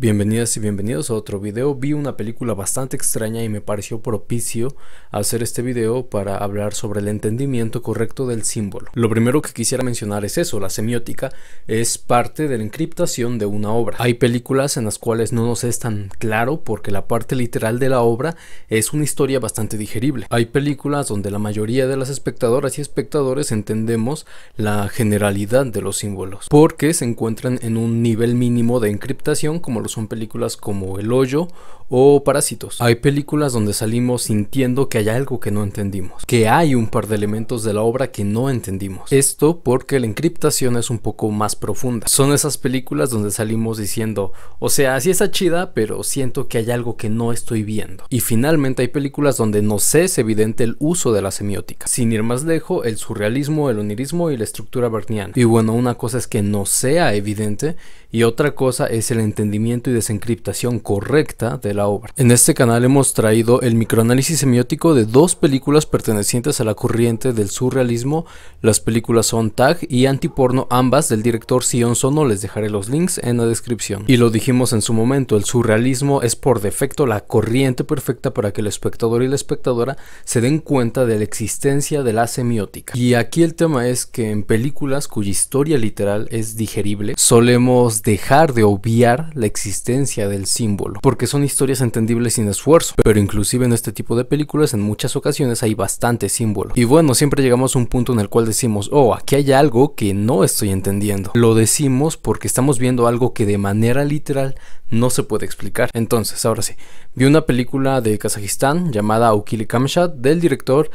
Bienvenidas y bienvenidos a otro video. Vi una película bastante extraña y me pareció propicio hacer este video para hablar sobre el entendimiento correcto del símbolo. Lo primero que quisiera mencionar es eso, la semiótica es parte de la encriptación de una obra. Hay películas en las cuales no nos es tan claro porque la parte literal de la obra es una historia bastante digerible. Hay películas donde la mayoría de las espectadoras y espectadores entendemos la generalidad de los símbolos porque se encuentran en un nivel mínimo de encriptación como los son películas como El Hoyo o Parásitos. Hay películas donde salimos sintiendo que hay algo que no entendimos, que hay un par de elementos de la obra que no entendimos. Esto porque la encriptación es un poco más profunda. Son esas películas donde salimos diciendo, o sea, sí está chida, pero siento que hay algo que no estoy viendo. Y finalmente hay películas donde no se es evidente el uso de la semiótica. Sin ir más lejos, el surrealismo, el onirismo y la estructura berniana. Y bueno, una cosa es que no sea evidente y otra cosa es el entendimiento y desencriptación correcta de la obra. En este canal hemos traído el microanálisis semiótico de dos películas pertenecientes a la corriente del surrealismo. Las películas son Tag y Antiporno, ambas del director Sion Sono, les dejaré los links en la descripción. Y lo dijimos en su momento, el surrealismo es por defecto la corriente perfecta para que el espectador y la espectadora se den cuenta de la existencia de la semiótica. Y aquí el tema es que en películas cuya historia literal es digerible, solemos dejar de obviar la existencia del símbolo, porque son historias entendibles sin esfuerzo, pero inclusive en este tipo de películas en muchas ocasiones hay bastante símbolo. Y bueno, siempre llegamos a un punto en el cual decimos, oh, aquí hay algo que no estoy entendiendo. Lo decimos porque estamos viendo algo que de manera literal no se puede explicar. Entonces, ahora sí, vi una película de Kazajistán llamada Aukili Kamshat del director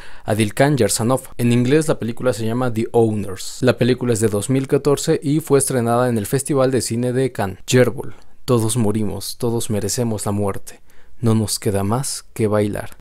Khan Yarsanov. En inglés la película se llama The Owners. La película es de 2014 y fue estrenada en el Festival de cine de todos morimos, todos merecemos la muerte. No nos queda más que bailar.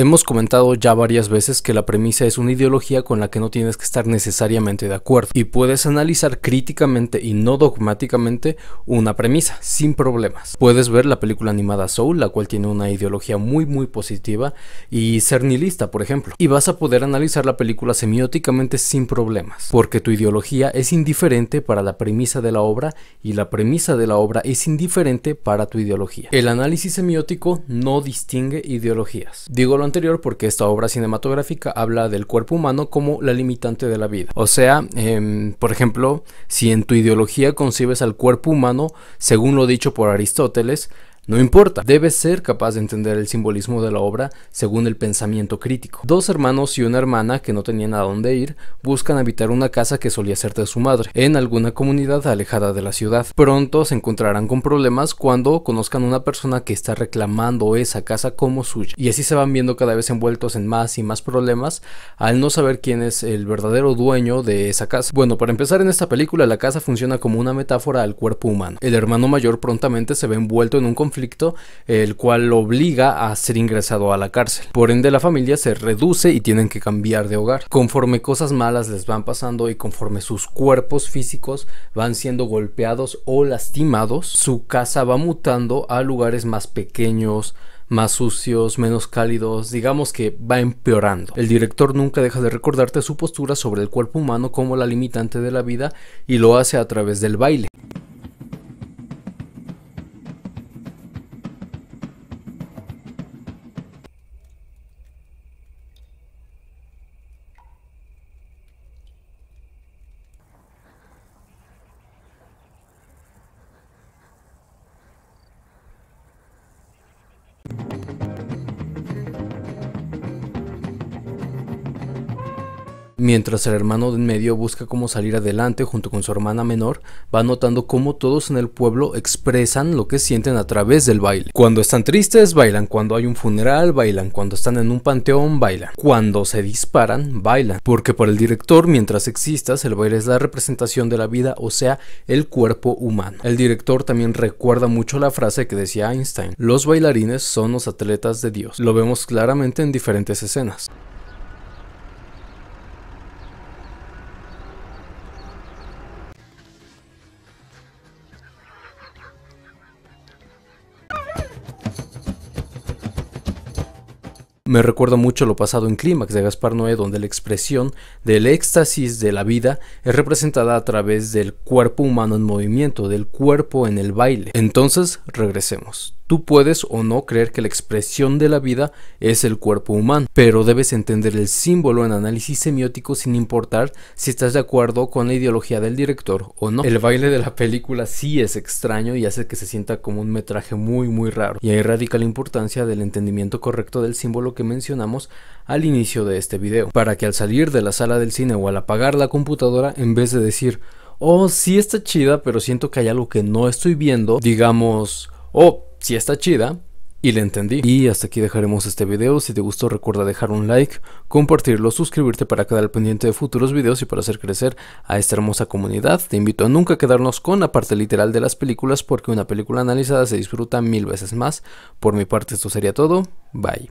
Hemos comentado ya varias veces que la premisa es una ideología con la que no tienes que estar necesariamente de acuerdo y puedes analizar críticamente y no dogmáticamente una premisa sin problemas. Puedes ver la película animada Soul, la cual tiene una ideología muy muy positiva y ser nihilista, por ejemplo, y vas a poder analizar la película semióticamente sin problemas, porque tu ideología es indiferente para la premisa de la obra y la premisa de la obra es indiferente para tu ideología. El análisis semiótico no distingue ideologías. Digo lo anterior porque esta obra cinematográfica habla del cuerpo humano como la limitante de la vida. O sea, em, por ejemplo, si en tu ideología concibes al cuerpo humano, según lo dicho por Aristóteles, no importa, debes ser capaz de entender el simbolismo de la obra según el pensamiento crítico. Dos hermanos y una hermana que no tenían a dónde ir buscan habitar una casa que solía ser de su madre, en alguna comunidad alejada de la ciudad. Pronto se encontrarán con problemas cuando conozcan a una persona que está reclamando esa casa como suya, y así se van viendo cada vez envueltos en más y más problemas al no saber quién es el verdadero dueño de esa casa. Bueno, para empezar en esta película, la casa funciona como una metáfora al cuerpo humano. El hermano mayor prontamente se ve envuelto en un conflicto conflicto, el cual lo obliga a ser ingresado a la cárcel. Por ende, la familia se reduce y tienen que cambiar de hogar. Conforme cosas malas les van pasando y conforme sus cuerpos físicos van siendo golpeados o lastimados, su casa va mutando a lugares más pequeños, más sucios, menos cálidos, digamos que va empeorando. El director nunca deja de recordarte su postura sobre el cuerpo humano como la limitante de la vida y lo hace a través del baile. Mientras el hermano de en medio busca cómo salir adelante junto con su hermana menor, va notando cómo todos en el pueblo expresan lo que sienten a través del baile. Cuando están tristes, bailan. Cuando hay un funeral, bailan. Cuando están en un panteón, bailan. Cuando se disparan, bailan. Porque para el director, mientras existas, el baile es la representación de la vida, o sea, el cuerpo humano. El director también recuerda mucho la frase que decía Einstein, los bailarines son los atletas de Dios. Lo vemos claramente en diferentes escenas. me recuerda mucho lo pasado en Clímax de Gaspar Noé, donde la expresión del éxtasis de la vida es representada a través del cuerpo humano en movimiento, del cuerpo en el baile. Entonces, regresemos. Tú puedes o no creer que la expresión de la vida es el cuerpo humano, pero debes entender el símbolo en análisis semiótico sin importar si estás de acuerdo con la ideología del director o no. El baile de la película sí es extraño y hace que se sienta como un metraje muy muy raro, y ahí radica la importancia del entendimiento correcto del símbolo que mencionamos al inicio de este video, para que al salir de la sala del cine o al apagar la computadora, en vez de decir, oh, sí está chida, pero siento que hay algo que no estoy viendo, digamos, oh, si está chida y le entendí. Y hasta aquí dejaremos este video, si te gustó recuerda dejar un like, compartirlo, suscribirte para quedar pendiente de futuros videos y para hacer crecer a esta hermosa comunidad. Te invito a nunca quedarnos con la parte literal de las películas porque una película analizada se disfruta mil veces más. Por mi parte esto sería todo, bye.